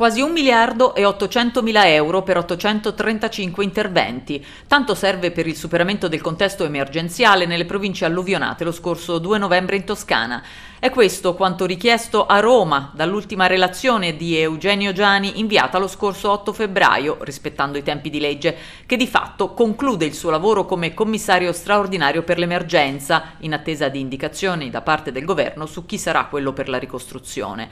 quasi 1 miliardo e 800 mila euro per 835 interventi. Tanto serve per il superamento del contesto emergenziale nelle province alluvionate lo scorso 2 novembre in Toscana. È questo quanto richiesto a Roma dall'ultima relazione di Eugenio Giani inviata lo scorso 8 febbraio, rispettando i tempi di legge, che di fatto conclude il suo lavoro come commissario straordinario per l'emergenza, in attesa di indicazioni da parte del governo su chi sarà quello per la ricostruzione.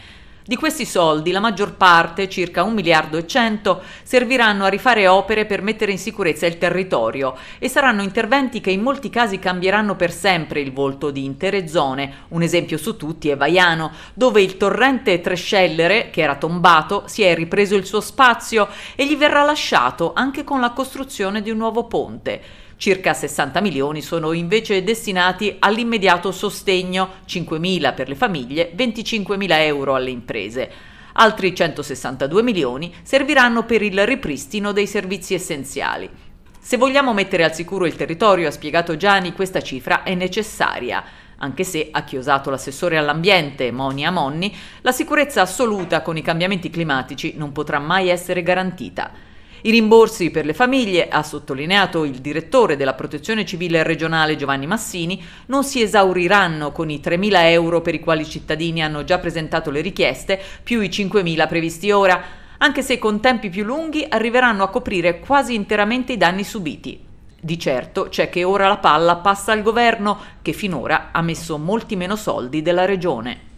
Di questi soldi la maggior parte, circa 1 miliardo e 100, serviranno a rifare opere per mettere in sicurezza il territorio e saranno interventi che in molti casi cambieranno per sempre il volto di intere zone. Un esempio su tutti è Vaiano, dove il torrente Trescellere, che era tombato, si è ripreso il suo spazio e gli verrà lasciato anche con la costruzione di un nuovo ponte. Circa 60 milioni sono invece destinati all'immediato sostegno, 5.000 per le famiglie, 25.000 euro alle imprese. Altri 162 milioni serviranno per il ripristino dei servizi essenziali. Se vogliamo mettere al sicuro il territorio, ha spiegato Gianni, questa cifra è necessaria anche se ha chiosato l'assessore all'ambiente Monia Monni, la sicurezza assoluta con i cambiamenti climatici non potrà mai essere garantita. I rimborsi per le famiglie, ha sottolineato il direttore della Protezione Civile regionale Giovanni Massini, non si esauriranno con i 3.000 euro per i quali i cittadini hanno già presentato le richieste, più i 5.000 previsti ora, anche se con tempi più lunghi arriveranno a coprire quasi interamente i danni subiti. Di certo c'è che ora la palla passa al governo, che finora ha messo molti meno soldi della regione.